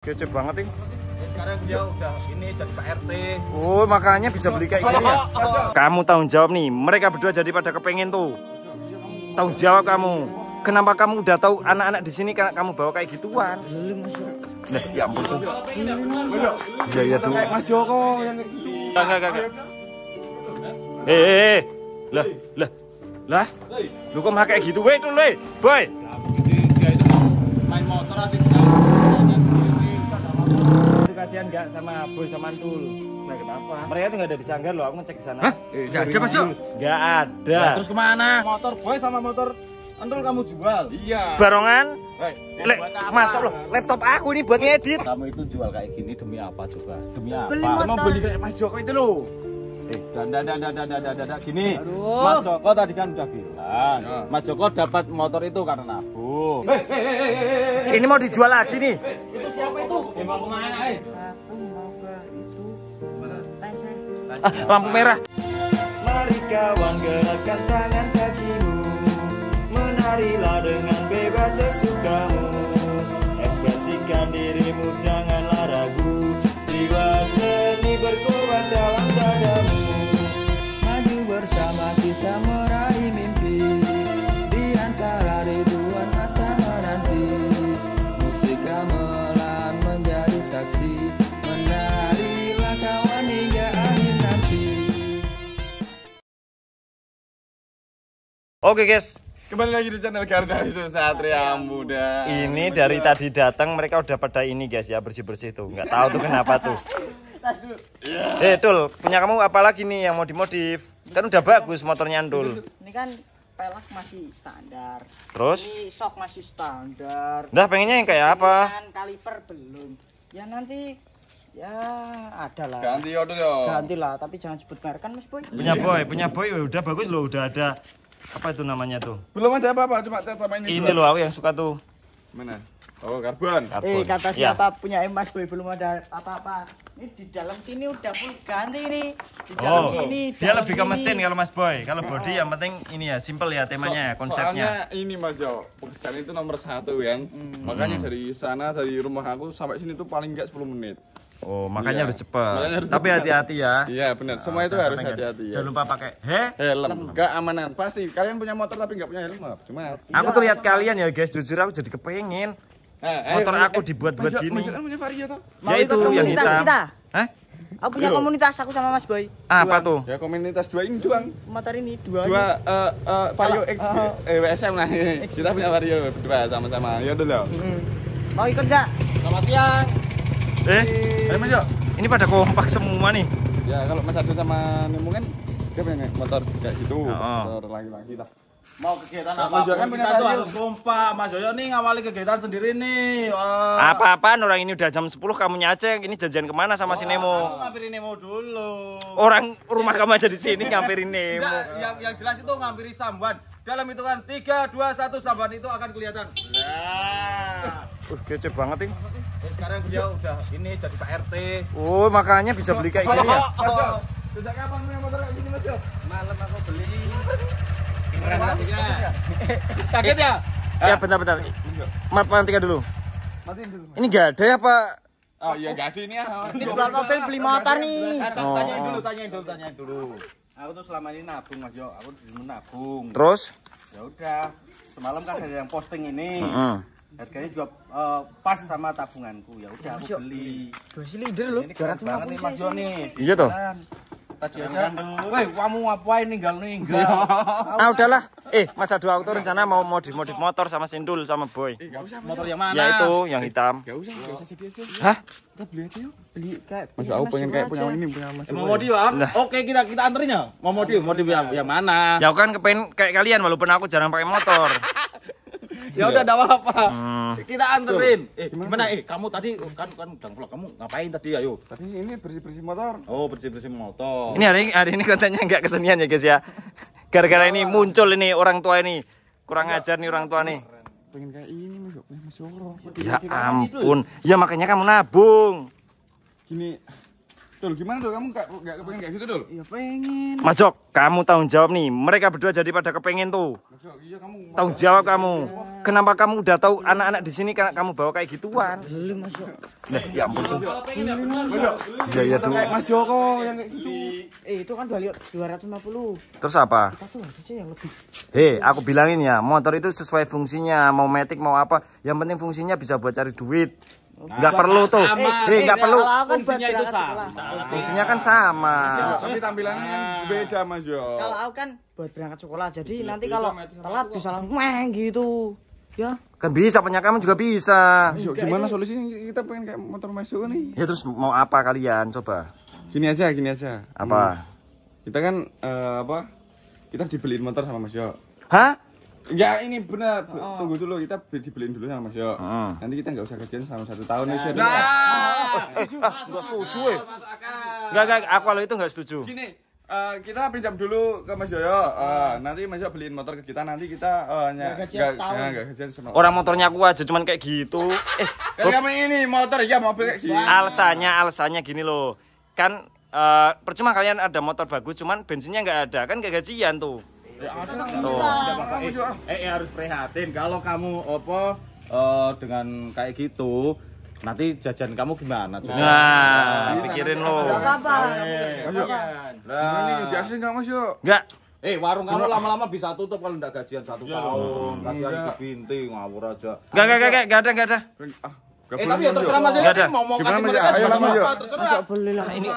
Kece banget ini. Ya, sekarang dia udah ini jadi Pak RT. Oh, makanya bisa beli kayak gini ya. Kamu tanggung jawab nih. Mereka berdua jadi pada kepengen tuh. Tanggung jawab kamu. Kenapa kamu udah tahu anak-anak di sini karena kamu bawa kayak gituan? Nah, ya ampun tuh. Iya iya tuh. Mas Joko yang kayak gitu. Eh, eh, eh. Lah, lah. Lah. Lu kok malah kayak gitu? tuh weh Boy. kasihan nggak sama Boy sama Antul? Nah, kenapa? Mereka tuh nggak ada di Sanggar loh, aku ngecek di sana. Hah? ada masuk? ada. Nah, terus kemana? Motor Boy sama motor Antul kamu jual? Iya. Barongan? Hey, loh, laptop aku ini buat ngedit. Kamu itu jual kayak gini demi apa coba? Demi apa? Beli motor. Kamu beli kayak Mas Joko itu loh. Eh, dan dan dan dan dan dan dan gini. Aduh. Mas Joko tadi kan udah bilang jalan. Ya. Mas Joko dapat motor itu karena nabung. Hey, hey, hey, hey, Ini mau dijual lagi nih. itu siapa itu? Ya, mau kemana, eh? Aku mau ke itu. Eh. Ah, lampu merah. Mari kawan gerakkan tangan kakimu. Menarilah dengan bebas sesukamu. Ekspresikan dirimu jangan Oke guys. Kembali lagi di channel Gardaris Satria Muda. Ini Muda. dari iya. tadi datang mereka udah pada ini guys ya bersih-bersih tuh. Nggak tahu tuh kenapa tuh. Yeah. Eh hey, Dul, punya kamu apa lagi nih yang mau dimodif? Kan udah bagus motornya Dul. Ini kan pelak masih standar. Terus? Ini sok masih standar. Nah, pengennya yang kayak apa? Kaliper belum. Ya nanti ya ada lah ganti ya Dul ganti lah tapi jangan sebut merek kan mas boy punya iya. boy punya boy udah bagus loh udah ada apa itu namanya tuh? Belum ada apa-apa, cuma cat sama ini. Ini loh aku yang suka tuh. Mana? Oh, karbon. karbon. Eh, kata iya. siapa ya. punya emas boy belum ada apa-apa. Ini di dalam sini udah pun ganti ini. Di dalam oh, sini. Dia lebih ke mesin kalau Mas Boy. Kalau ah. body yang penting ini ya, simple ya temanya, so, konsepnya. Soalnya ini Mas Jo, pekerjaan itu nomor satu ya. Hmm. Makanya hmm. dari sana dari rumah aku sampai sini tuh paling enggak 10 menit. Oh, makanya iya. harus cepat. Tapi hati-hati ya. Iya, benar. Nah, Semua itu harus hati-hati. Ya. Jangan lupa pakai he helm. Keamanan pasti. Kalian punya motor tapi nggak punya helm, cuma. Aku tuh lihat kalian ya, guys. Jujur aku jadi kepengen. Eh, eh, motor eh, aku eh, dibuat-buat gini. Kan punya Vario toh? Ya itu yang Kita. Hah? Aku punya komunitas aku sama Mas Boy. Ah, apa tuh? Ya komunitas dua ini doang. Motor ini dua. Dua eh Vario X eh WSM lah. Kita punya Vario berdua sama-sama. Ya udah loh. Hmm. Mau ikut enggak? Selamat siang. Eh, ayo Mas Yo. Ini pada kompak semua nih. Ya, kalau Mas Adu sama Nemo kan dia punya motor kayak gitu, oh. motor lagi-lagi lah. Mau kegiatan apa? Mas Yo kan punya tuh harus kompak. Mas Joyo nih ngawali kegiatan sendiri nih. Apa-apaan orang ini udah jam 10 kamu nyacek. Ini janjian kemana sama oh, si Nemo? Ngampirin Nemo dulu. Orang rumah kamu aja di sini ngampirin Nemo. Enggak, yang, yang jelas itu ngambil Samban. Dalam hitungan 3, 2, 1 Samban itu akan kelihatan. Nah. Uh, kece banget ini. Nah. Terus sekarang dia udah ini jadi Pak RT. Oh, makanya bisa beli kayak gini ya. Sejak kapan punya motor kayak gini, Mas? Ya? Malam aku beli. keren Kaget ya? Ya bentar-bentar. Matiin dulu. Matiin dulu. Ini gak ada apa Oh iya enggak ada ini ya. Ini jual mobil beli motor nih. Oh. Tanyain dulu, tanyain dulu, tanyain dulu. Aku tuh selama ini nabung Mas Yo, aku dulu nabung. Terus? Ya udah, semalam kan ada yang posting ini. Heeh harganya juga uh, pas sama tabunganku ya udah aku beli dua silinder loh ini keren banget nih Mas Joni iya tuh, tadi aja weh kamu ngapain ninggal ninggal iya. ah kan? udahlah eh masa dua aku rencana mau modif modif motor sama Sindul sama Boy eh, usah, motor yang mana ya itu yang hitam gak usah gak usah jadi sih hah kita beli aja yuk beli kayak Mas aku pengen kayak punya ini punya Mas mau modif apa? oke kita kita ya mau modif modif yang mana ya kan kepengen kayak kalian walaupun aku jarang pakai motor ya udah enggak apa Kita anterin. Eh, gimana? Eh, kamu tadi kan kan udah vlog. Kamu ngapain tadi ayo? Tadi ini bersih-bersih motor. Oh, bersih-bersih motor. Ini hari hari ini kontennya nggak kesenian ya, guys ya. Gara-gara ini muncul ini orang tua ini. Kurang ajar nih orang tua nih. Pengen kayak ini masuk, masuk. Ya ampun. Ya makanya kamu nabung. Gini, Dul, gimana Dul? Kamu nggak nggak kepengen kayak gitu, Dul? Iya, pengen. Mas Jok, kamu tanggung jawab nih. Mereka berdua jadi pada kepengen tuh. Mas Jok, iya kamu. Tanggung jawab gitu. kamu. Iya. Kenapa kamu udah tahu anak-anak di sini kamu bawa kayak gituan? Beli Mas Jok. Nah, ya ampun. Ya, iya, iya tuh. Mas Joko yang kayak gitu. Eh, itu kan 250. Terus apa? Kita tuh aja yang lebih. Hei, aku bilangin ya, motor itu sesuai fungsinya, mau metik mau apa, yang penting fungsinya bisa buat cari duit. Enggak perlu tuh. eh enggak perlu. Kan Fungsinya itu sama. Fungsinya kan sama. Tapi tampilannya nah. beda Mas Jo. Kalau aku kan buat berangkat sekolah. Jadi nanti kalau telat bisa langsung gitu. Ya. Kan bisa, punya kamu juga bisa. gimana solusinya? Kita pengen kayak motor masuk nih. Ya terus mau apa kalian? Coba. Gini aja, gini aja. Apa? Hmm. Kita kan eh, apa? Kita dibeliin motor sama Mas Jo. Hah? Ya ini benar. Oh. oh. Tunggu dulu kita dibeliin dulu sama Mas Yo. Oh. Nanti kita nggak usah kerjaan selama satu tahun ya. Nah, nah. nggak setuju eh. Nggak nggak. Aku kalau itu nggak setuju. Gini, uh, kita pinjam dulu ke Mas Yoyo. Uh, nanti Mas Yoyo beliin motor ke kita. Nanti kita uh, nggak kerjaan sama. Orang motornya aku aja cuman kayak gitu. Eh, kan oh. kamu ini motor ya mobil kayak gini. Alasannya alasannya gini loh. Kan uh, percuma kalian ada motor bagus, cuman bensinnya nggak ada. Kan gak gajian tuh. Eh, eh, harus prihatin kalau kamu opo uh, eh, dengan kayak gitu nanti jajan kamu gimana coba? Nah, nah pikirin lo. nggak apa-apa. Nah, ini jasin kamu, Syuk. Enggak. Eh, warung kamu lama-lama bisa tutup kalau enggak gajian satu iya. tahun. Kasihan ke binti ngawur aja. Enggak, enggak, enggak, enggak ada, enggak ada. Ah. Eh tapi ya terserah Mas Yoyo mau mau kasih mereka ayo lama yuk. Terserah. Boleh lah ini.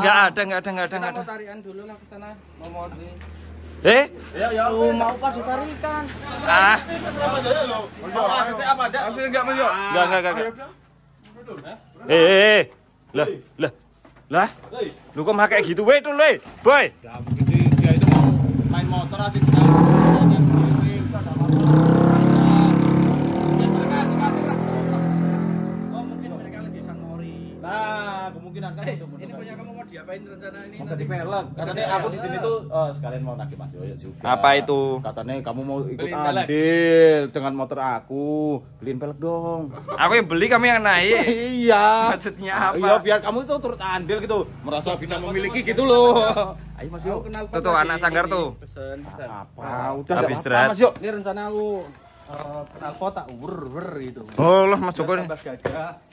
Enggak ada, enggak ada, enggak ada, enggak ada. Tarian dulu lah ke sana. Mau mau di Eh? Ya ya, oh, mau kan ditarikan. Ah. Terserah Mas Yoyo lo. Kasih apa ada? Kasih enggak Mas Yoyo? Ah. Enggak, enggak, enggak. Eh, eh. eh. Lah, lah. Lah. Lu kok pakai gitu, weh tuh, weh. Boy. dia itu main motor asik ini punya kamu mau diapain rencana ini mau pelek katanya aku di sini tuh oh, sekalian mau nagih Mas Yoyo juga apa itu katanya kamu mau ikut Beliin andil pelek. dengan motor aku beliin pelek dong aku yang beli kamu yang naik iya maksudnya apa iya biar kamu tuh turut andil gitu merasa bisa memiliki gitu loh Ayo Mas Yoyo Tuh tuh anak sanggar tuh. Pesen, pesen. Apa? Udah habis istirahat. Mas Yoyo Ini rencana aku Uh, kota wur wur gitu. Oh loh Mas Joko.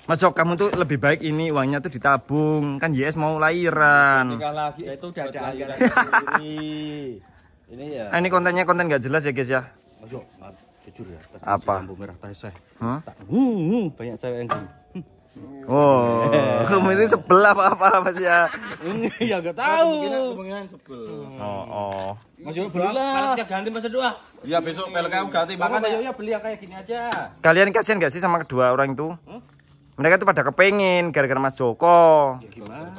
Mas Joko kamu tuh lebih baik ini uangnya tuh ditabung kan YS mau lahiran. lagi ya itu udah ada ya. ah, Ini kontennya konten gak jelas ya guys ya. Mas Joko jujur ya. Apa? Lampu merah hmm, hmm, banyak cewek yang gini. Oh, ini sebelah apa apa Mas ya? ya nggak tahu. Kemungkinan kemungkinan sebel. Oh, oh. Mas yo belilah. Peleknya ganti masa ah. dua. Iya, besok peleknya aku ganti. Makanya yo ya beli yang kayak gini aja. Kalian kasihan gak sih sama kedua orang itu? Mereka tuh pada kepengen gara-gara Mas Joko. Ya gimana?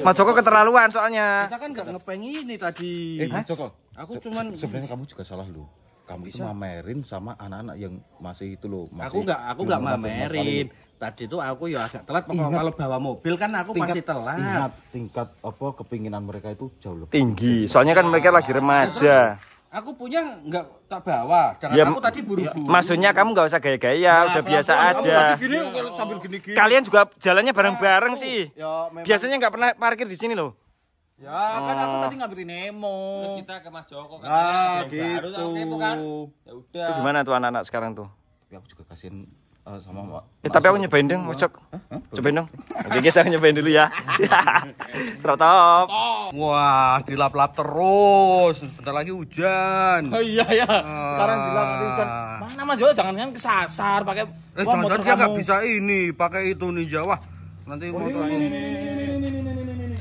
Mas Joko keterlaluan soalnya. Kita kan gak ngepengin ini tadi. Eh, Mas Joko. Aku cuman sebenarnya kamu juga salah loh kamu bisa. itu mamerin sama anak-anak yang masih itu loh masih aku nggak aku nggak mamerin tadi itu aku ya agak telat pokoknya kalau bawa mobil kan aku tingkat, masih telat ingat tingkat apa kepinginan mereka itu jauh lebih tinggi soalnya kan mereka lagi ya, remaja aku punya nggak tak bawa jangan ya, aku tadi buru-buru ya, maksudnya kamu nggak usah gaya-gaya nah, ya, udah biasa aja gini, sambil gini -gini. kalian juga jalannya bareng-bareng sih ya, biasanya nggak pernah parkir di sini loh Ya oh. kan aku oh. tadi ngambil Nemo. Terus kita ke Mas Joko kan. Ah, gitu. Baru, kan? Ya udah. Itu gimana tuh anak-anak sekarang tuh? Ya aku juga kasihin Eh, sama sama eh, tapi aku nyobain dong cocok cobain dong oke guys aku nyobain dulu ya top wah dilap-lap terus sebentar lagi hujan oh, iya ya sekarang dilap hujan mana Mas Jawa? jangan kan kesasar pakai eh jangan jangan dia nggak bisa ini pakai itu nih Jawa. nanti oh, motor ini, ini,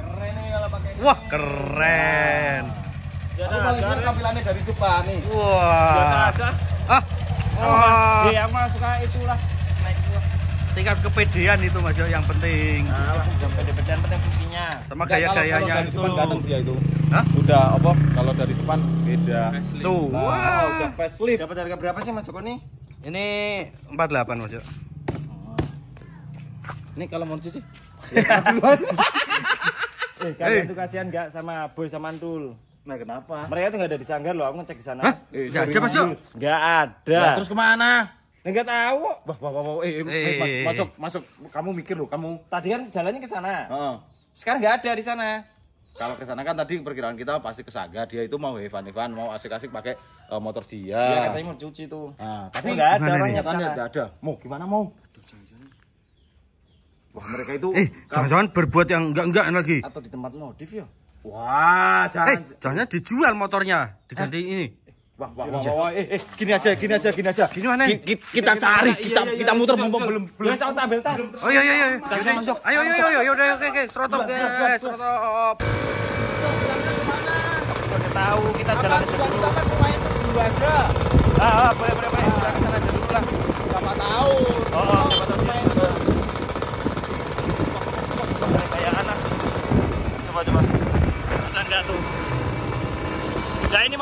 keren Ya, kalau pakai wah keren tampilannya dari depan nih wah biasa aja ah oh. dia mah suka itulah tingkat kepedean itu mas Jo yang penting nah, kepedean penting fungsinya sama gaya gayanya itu depan ganteng dia itu Hah? udah apa kalau dari depan beda tuh nah, wow. udah facelift dapat harga berapa sih mas Joko nih ini 48 mas Jo. ini kalau mau cuci ya, eh, kalian eh. tuh kasihan gak sama boy sama Antul Nah kenapa? Mereka tuh nggak ada di Sanggar loh, aku ngecek di sana. Hah? Eh, gak ada mas ada. Nah, terus kemana? Enggak tahu. Wah, wah, wah, wah. Eh, eh, eh, eh, eh, masuk, masuk. Kamu mikir loh, kamu. Tadi kan jalannya ke sana. Sekarang nggak ada di sana. Kalau ke sana kan tadi perkiraan kita pasti ke Saga, dia itu mau Evan-Evan, mau asik-asik pakai uh, motor dia. Iya, katanya mau cuci tuh. Nah, tapi enggak ada orangnya kan enggak ada. Mau gimana mau? Wah, mereka itu Eh, jangan-jangan berbuat yang enggak-enggak lagi. Atau di tempat modif ya? Wah, jangan. Eh, jangan dijual motornya, diganti eh. ini. Wah, wah, wah, wah, eh, eh, gini aja, gini aja, gini aja. Gini mana? Ki, kita cari, kita kita muter bumbung belum belum. belum. auto ambil tas. Oh, iya iya iya. masuk. Ayo ayo ayo ayo udah oke oke, serotop guys, serotop. Kita tahu kita jalan dulu. Kita kan lumayan berdua aja. Ah, boleh boleh boleh. Kita jalan dulu lah. Enggak tahu. Oh, enggak tahu.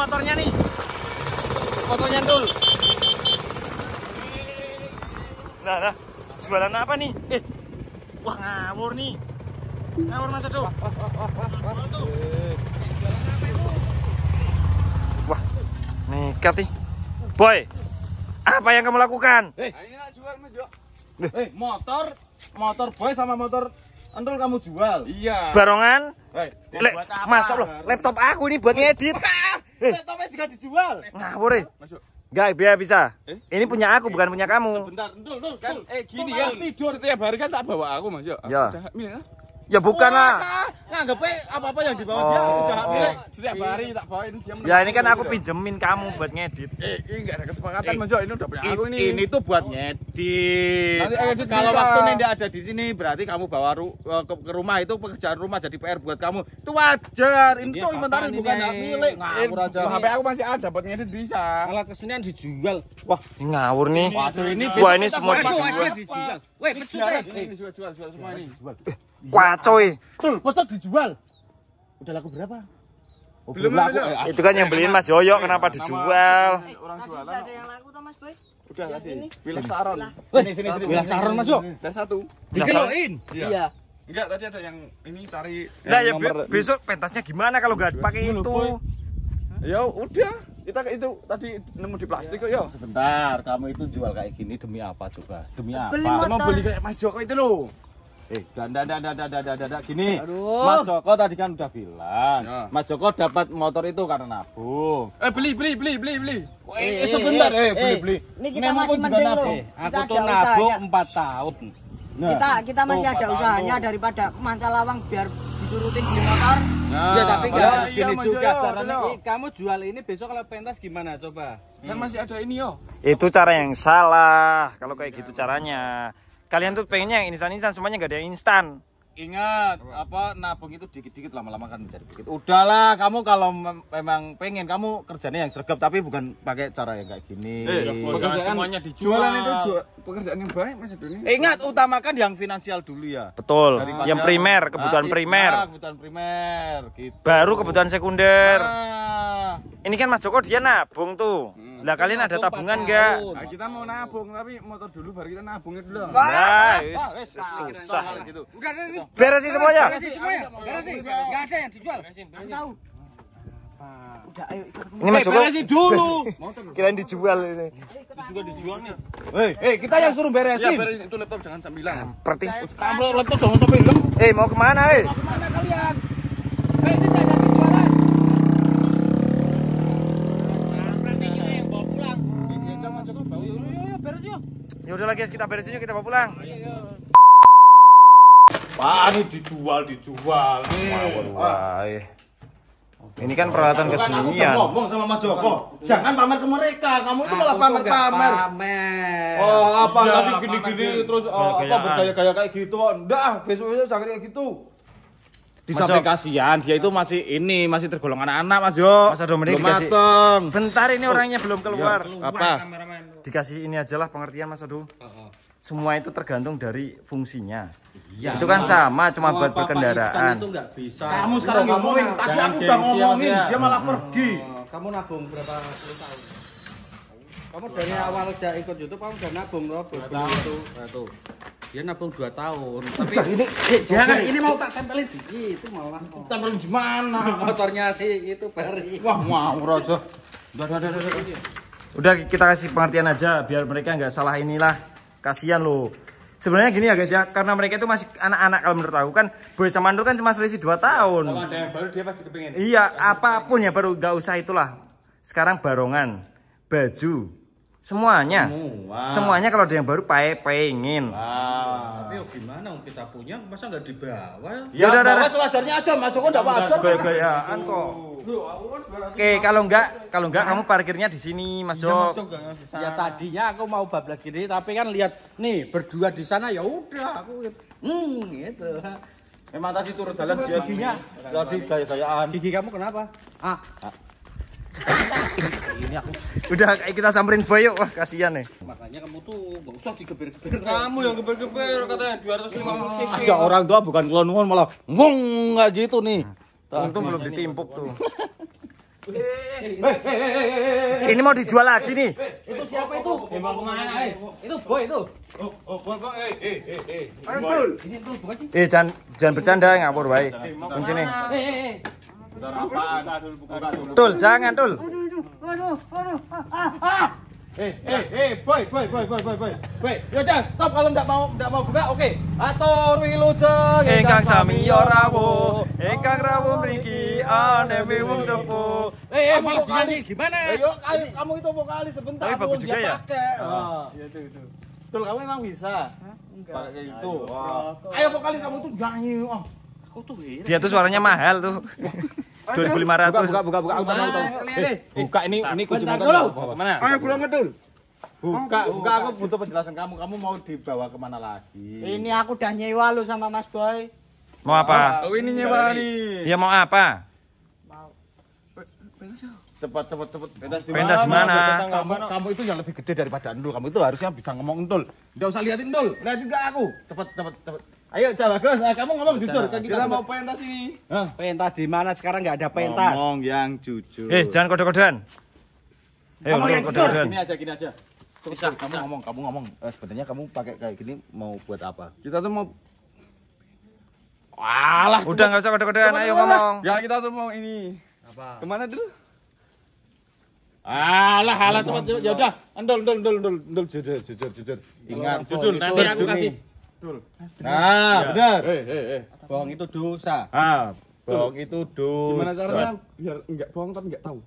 motornya nih motornya nyentul nah, nah jualan apa nih eh wah ngawur nih ngawur masa tuh. wah, nekat nih boy apa yang kamu lakukan eh, nah, eh. eh motor motor boy sama motor antul kamu jual. Iya. Barongan. Hey, eh, Le masa loh, laptop aku ini buat ngedit. Eh. Laptopnya juga dijual. Ngawur eh. Enggak, biar bisa. Eh? Ini punya aku, bukan punya kamu. Sebentar, dul, dul, Kan, eh gini kan, tidur. setiap hari kan tak bawa aku, Mas. Ya. Aku Ya bukan lah. Nganggepnya apa-apa yang dibawa oh. dia udah oh. milik. Eh, setiap iya. hari tak bawain dia. Ya ini kan aku pinjemin kamu buat ngedit. Eh, ini enggak ada kesepakatan, eh, Mas Ini udah punya aku ini. Ini tuh buat ngedit. Nanti Kalau waktu ini ada di sini berarti kamu bawa ru eh, ke, ke rumah itu pekerjaan rumah jadi PR buat kamu. Itu wajar. Ini tuh inventaris bukan hak milik. Ngawur aja. HP aku masih ada buat ngedit bisa. Alat kesenian dijual. Wah, ngawur nih. Waduh ini. Wah, ini semua dijual. Weh, dijual. semua ini. Kuacoy. Iya. Betul, kocok dijual. Udah laku berapa? Oh, belum laku. Eh, itu kan yang beliin Mas Yoyo, kenapa dijual? Orang jualan. Ada yang laku toh Mas Boy? Udah tadi. Bilah saron. Sini sini sini. Bilah saron Mas Yo. Ada satu. dikeloin iya. iya. Enggak, tadi ada yang ini cari. Nah, ya besok pentasnya gimana kalau nggak pakai itu? Ya udah, kita itu tadi nemu di plastik kok ya. Sebentar, kamu itu jual kayak gini demi apa coba? Demi apa? Mau beli kayak Mas Joko itu loh. Eh, dan dan dan dan dan dan gini. Aduh. Mas Joko tadi kan udah bilang, ya. Mas Joko dapat motor itu karena nabung. Eh, beli beli beli beli beli. Eh, eh, eh sebentar eh, eh beli beli. Ini kita Memang masih mending loh. Eh, aku tuh nabung empat tahun. Nah. Kita kita masih oh, ada usahanya tahun. daripada lawang biar diturutin di motor. Nah, ya tapi kalau oh, iya, gini iya, juga iya, caranya. Iya. Kamu jual ini besok kalau pentas gimana coba? Kan hmm. masih ada ini yo. Itu cara yang salah kalau kayak gitu caranya kalian tuh pengennya yang instan-instan semuanya gak ada yang instan ingat apa nabung itu dikit-dikit lama-lama kan menjadi dikit udahlah kamu kalau memang pengen kamu kerjanya yang sergap tapi bukan pakai cara yang kayak gini eh, pekerjaan kan semuanya dijual jualan itu jual, pekerjaan yang baik mas ini eh, ingat utamakan yang finansial dulu ya betul Daripada, yang primer ah, kebutuhan nah, primer nah, kebutuhan primer gitu. baru kebutuhan sekunder nah. ini kan mas Joko dia nabung tuh hmm lah kalian ada tabungan enggak? Nah, kita mau nabung tapi motor dulu baru kita nabungnya dulu. Nah, nah, susah gitu. Udah ini beresin semuanya. Beresin semuanya. Beresin. Enggak ada yang dijual. Beresin, Tahu. Ini Mas eh, Joko. Beresin dulu. Kirain dijual ini. Dijual dijual nih. Hei, hey, kita yang suruh iya, beresin. Ya, beresin itu laptop jangan sambilan. Perti. Kamu laptop jangan sambilan. Eh, mau kemana, eh? Mau kemana kalian? Ya udahlah guys, kita beresin yuk kita mau pulang. Pak Wah, ini dijual, dijual. Nih. Wah, eh. ini kan peralatan kesenian. Aku ngomong sama Mas Joko, jangan pamer ke mereka. Kamu itu malah pamer-pamer. Pamer. Oh, apa iya, gini-gini terus oh, apa bergaya-gaya kayak gitu. Enggak, besok-besok jangan kayak gitu di samping kasihan dia itu masih ini masih tergolong anak-anak mas yo mas Ardo belum dikasih mateng. bentar ini orangnya belum keluar yo, iya, apa dikasih ini aja lah pengertian mas Aduh. semua itu tergantung dari fungsinya ya, itu kan sama cuma buat berkendaraan itu nggak bisa kamu sekarang ngomongin tadi aku udah ngomongin dia malah pergi kamu nabung berapa tahun kamu dari awal udah ikut YouTube kamu udah nabung loh itu dia nabung 2 tahun tapi Udah, ini eh, jangan ini mau tak tempelin di itu malah oh. tempelin di mana motornya sih itu peri? wah mau rojo udah udah udah udah udah kita kasih pengertian aja biar mereka nggak salah inilah kasihan loh sebenarnya gini ya guys ya karena mereka itu masih anak-anak kalau menurut aku kan boy sama Nur kan cuma selisih 2 tahun kalau ada yang baru dia pasti kepingin iya apapun ya baru gak usah itulah sekarang barongan baju Semuanya. Semua. Semuanya kalau ada yang baru pae pengen. Wow. Ah. Tapi gimana kita punya masa nggak dibawa? Ya, udah, udah selajarnya aja Mas Joko udah wajar. Gaya-gayaan kok. Kan Oke, kalau enggak kalau enggak kamu parkirnya di sini Mas iya, Joko. Ya tadinya aku mau bablas gini tapi kan lihat nih berdua di sana ya udah aku gitu. hmm gitu. Memang tadi turun jalan dia giginya tadi gaya-gayaan. Gigi kamu kenapa? Ah, ini aku udah kita samperin yuk wah kasihan nih makanya kamu tuh gak usah digeber-geber kamu yang geber-geber katanya 250 cc aja orang tua bukan kelonuan malah ngong nggak gitu nih untung belum ditimpuk tuh eh, eh, eh, ini mau dijual lagi nih itu siapa itu Emang kemana eh itu boy itu oh oh boy boy eh eh eh eh ini tuh bukan sih eh jangan jangan bercanda ngapur boy kunci nih eh eh Tul, jangan tul. Aduh, aduh, aduh. Eh, eh, eh, boy, boy, boy, boy, boy, boy. Boy, yaudah, stop kalau ndak mau ndak mau buka, oke. Atur wilujeng ingkang sami ya rawuh, ingkang rawuh mriki wong Eh, eh, malah gimana? Ayo, eh, kamu itu vokali sebentar. Tapi eh, bagus ya? ah. Ah. Iya, itu itu. Tul kamu emang bisa. Enggak. Pakai itu. Ayo vokali kamu tuh nyanyi. Oh. Aku tuh Dia tuh suaranya mahal tuh. 2500. Buka buka buka buka Buka eh, ini ini kunci motor. Mana? Ayo pulang ngedul. Buka buka aku butuh penjelasan kamu. Kamu mau dibawa kemana lagi? Ini aku udah nyewa lu sama Mas Boy. Mau apa? Oh, ini nyewa nih. Ya mau apa? Mau. Cepat cepat cepat. Pentas di Pentas mana? Kamu, kamu itu yang lebih gede daripada Ndul. Kamu itu harusnya bisa ngomong Ndul. Enggak usah liatin Ndul. Lihat juga aku. Cepat cepat cepat. Ayo coba Gus, nah, kamu ngomong Bisa, jujur kan kita, kita mau pentas ini. Hah? Pentas di mana sekarang nggak ada pentas? Ngomong yang jujur. Eh, jangan kode-kodean. Hey, ngomong yang jujur. Gini aja, gini aja. Terus kamu ngomong, kamu ngomong. Eh, sebenarnya kamu pakai kayak gini mau buat apa? Kita tuh mau Walah, udah nggak usah kode-kodean, ayo ngomong. Ya kita tuh mau ini. Apa? Kemana dulu? Alah, alah cepat, ya udah. andol, endol, endol, endol, endol, jujur, jujur, jujur. Ingat, jujur, nanti aku kasih Betul. Nah, ya. benar. Eh, eh, eh. Bohong itu dosa. Ah, bohong itu dosa. Gimana caranya biar enggak bohong tapi enggak tahu?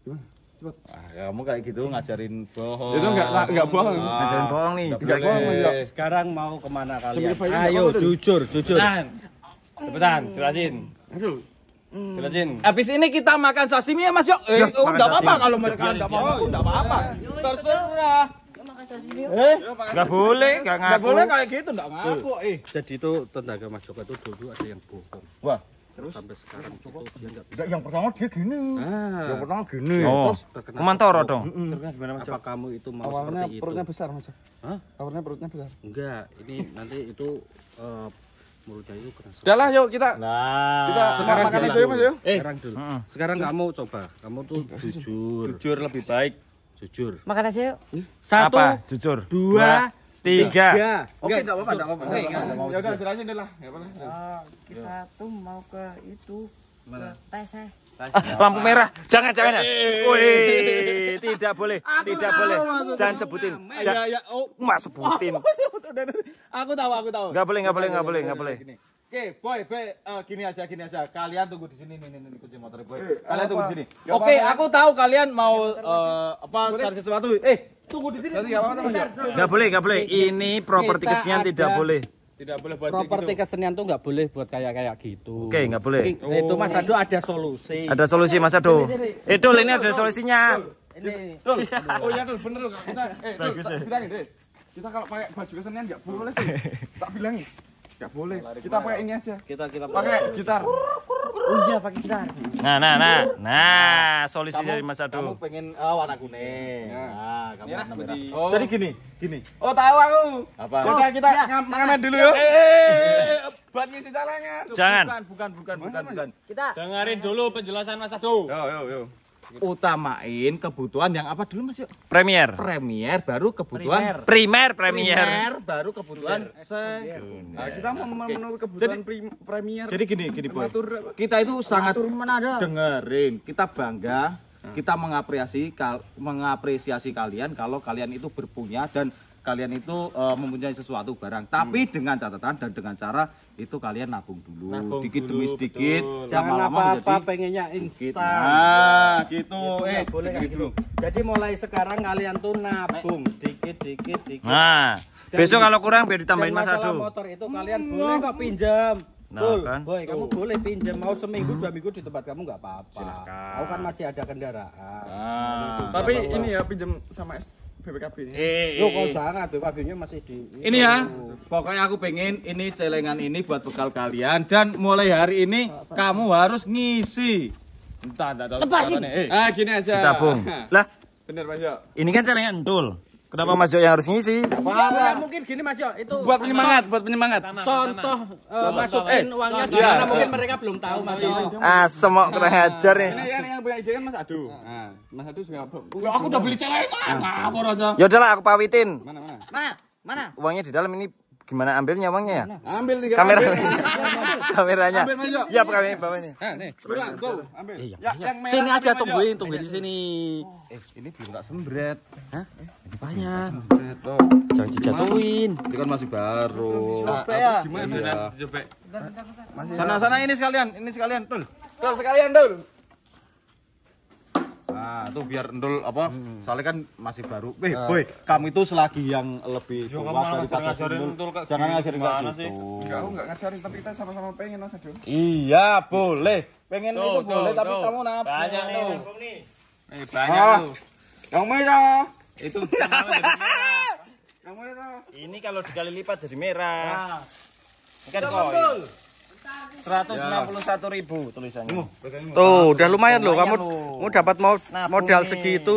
Gimana? Cepat. Ah, kamu kayak gitu ngajarin bohong. Itu enggak enggak bohong. Ah, ngajarin bohong nih. Enggak bohong. Ya. Sekarang mau kemana kalian? Ayo jujur, jujur. Cepetan. Cepetan, jelasin. Aduh. Hmm. Jelasin. Habis ini kita makan sashimi ya Mas Yok. Eh, ya, udah oh, apa-apa kalau mereka enggak mau, enggak apa-apa. Terserah. Eh, enggak boleh, enggak ngaku. Enggak boleh kayak gitu, enggak ngaku. Eh, jadi itu tenaga Mas Joko itu dulu ada yang bohong. Wah, terus sampai sekarang Joko dia enggak bisa. Yang pertama dia gini. Ah. Yang pertama gini. Oh. Terus kemantor dong. Terus gimana Mas Apa kamu itu mau Awalnya seperti itu? perutnya besar, Mas. Hah? Awalnya perutnya besar. Enggak, ini nanti itu uh, mulutnya itu keras. Udahlah, yuk kita. Nah, kita sekarang makan aja, Mas, yuk. Eh, sekarang dulu. Sekarang kamu coba. Kamu tuh jujur. Jujur lebih baik. Jujur. Makan aja yuk. Satu. Apa? Jujur. Dua. Tiga. tiga. Oke, enggak apa-apa, enggak apa-apa. Ya udah, aja deh lah. Enggak apa eh, Kita tuh mau ke itu. Mana? Tes eh. Ah, lampu merah. Jangan, jangan. Eh. woi tidak boleh. tidak boleh. Jangan sebutin. Iya, jangan. Ya, ya, oh. sebutin. aku tahu, aku tahu. Enggak boleh, enggak boleh, enggak boleh, enggak boleh. Oke, boy, boy, uh, gini aja, gini aja. Kalian tunggu di sini, nih, nih, nih, kunci motor boy. Eh, kalian apa? tunggu di sini. Oke, okay, aku tahu kalian mau uh, apa cari sesuatu. Eh, tunggu di sini. Tidak boleh, tidak boleh. Ini properti kesenian tidak boleh. Tidak boleh buat properti gitu. kesenian tuh nggak boleh buat kayak kayak gitu. Oke, nggak boleh. Oh. Itu Mas Ado ada solusi. Ada solusi Mas Ado. Eh, Dul, ini ada solusinya. Ini. Dul. Oh iya, Dul, bener loh. Kita eh, Dul, eh. kita kalau pakai baju kesenian nggak boleh tuh. Tak bilangin. Gak boleh. Kita pakai ini aja. Kita kita pakai gitar. Oh iya pakai gitar. Nah, nah, nah, nah. Nah, solusi kamu, dari Mas Adu. Kamu pengen oh, warna kuning. Nah, nah kamu merah merah. Oh. Jadi gini, gini. Oh, tahu aku. Apa? Oh, kita kita ngamen dulu yuk. Eh, eh, eh, eh, buat ngisi calanya. Jangan. Bukan, bukan, bukan, bukan, Kita dengerin dulu penjelasan Mas Adu. Yo, yo, yo. Gitu. utamain kebutuhan yang apa dulu Mas yuk? Premier. Premier baru kebutuhan primer premier. Primer baru kebutuhan sekunder. Nah, kita mau memenuhi kebutuhan jadi, premier. Jadi gini gini Boy. Kita itu sangat dengerin, kita bangga, hmm. kita mengapresiasi mengapresiasi kalian kalau kalian itu berpunya dan kalian itu uh, mempunyai sesuatu barang tapi hmm. dengan catatan dan dengan cara itu kalian nabung dulu nabung dikit dulu, demi sedikit jangan apa-apa pengennya instan nah gitu, gitu eh boleh kayak gitu. gitu. jadi mulai sekarang kalian tuh nabung eh. dikit dikit dikit nah dan besok kalau kurang biar ditambahin mas aduh motor itu kalian hmm. boleh kok pinjam Nah, Bul, kan? boy, kamu boleh pinjam mau seminggu dua minggu di tempat kamu nggak apa-apa. Silakan. kan masih ada kendaraan. Nah, nah tapi ini ya pinjam sama BPKB ini. Eh, eh, eh. kok jangan BPKB-nya masih di Ini ya. Pokoknya aku pengen ini celengan ini buat bekal kalian dan mulai hari ini kamu harus ngisi. Entah entah. tahu. Eh, gini aja. Kita bung. Lah, bener Pak ya? Ini kan celengan entul. Kenapa Mas Jo yang harus ngisi? Wah, ya, mungkin gini Mas Jo, itu buat penyemangat, buat penyemangat. Contoh uh, masukin eh, uangnya di mana mungkin mereka belum tahu Mas Jo. Ah, semok kena hajar nih. Ini yang, yang punya ide kan Mas Adu. Nah, nah Mas Adu juga belum. aku udah beli celana itu, ngapor nah. nah, aja. Ya udahlah aku pawitin. Mana mana? Mana? Mana? Uangnya di dalam ini gimana ambilnya uangnya ya? Ambil tiga kamera. kameranya. Ambil aja. Ya, kameranya bawa ah, nih. Nah, nih. Buruan, go. Ambil. Eh, yang, ya, yang sini aja tungguin, tungguin di sini. Eh, ini belum tak sembret. Hah? Eh, ini banyak. Sembret tuh. Jangan dijatuhin. Ini kan masih baru. Nah, terus gimana ya? Coba. Sana-sana ini sekalian, ini sekalian, Tul. Tul sekalian, Tul. Nah, itu biar endul apa? Hmm. Soalnya kan masih baru. Eh, nah. boy, kamu itu selagi yang lebih Yo, luas daripada endul. Jangan gitu, ngajarin kayak gitu. Enggak, aku enggak ngajarin, tapi kita sama-sama pengen Mas Adul. Iya, boleh. Pengen tuh, itu tuh, boleh, tuh. tapi kamu napa Banyak tuh. nih. Eh, banyak ah. tuh. Yang merah. Itu Yang merah. Ini kalau dikali lipat jadi merah. Nah. Ini kan koin. 161 ribu tulisannya. Tuh, udah lumayan, loh kamu mau dapat modal segitu.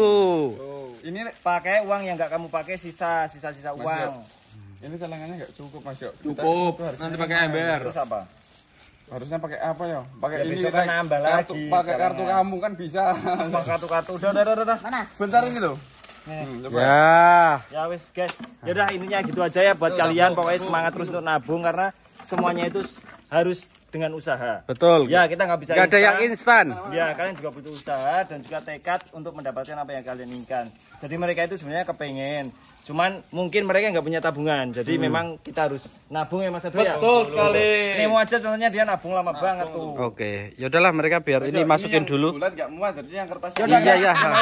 Tuh. Ini pakai uang yang enggak kamu pakai sisa sisa-sisa uang. Masih, ini celengannya nggak cukup, Mas Yok. Cukup. Kita, nanti pakai ember. Terus apa? Harusnya pakai apa ya? Pakai ya, ini kan nambah kartu, Pakai kartu kamu kan bisa. kartu-kartu. Udah, udah, udah, udah. Mana? Bentar ini loh. Hmm, ya. Ya wis guys. Yaudah intinya gitu aja ya buat Tuh, kalian pokoknya semangat terus untuk nabung karena semuanya itu harus dengan usaha. Betul. Ya, kita nggak bisa Gak ada yang instan. Ya, kalian juga butuh usaha dan juga tekad untuk mendapatkan apa yang kalian inginkan. Jadi mereka itu sebenarnya kepengen Cuman mungkin mereka nggak punya tabungan, jadi hmm. memang kita harus nabung ya Mas Abri. Betul ya? sekali. Ini mau aja contohnya dia nabung lama nabung. banget tuh. Oke, okay. yaudahlah mereka biar ini masukin ini dulu. Bulan nggak muat, jadi yang kertas. Yaudah, iya iya. Jangan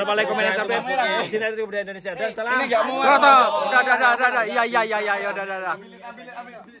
lupa like, komen, subscribe. di itu budaya Indonesia dan salam. Ini nggak muat. Udah udah udah udah. Iya iya iya iya udah udah.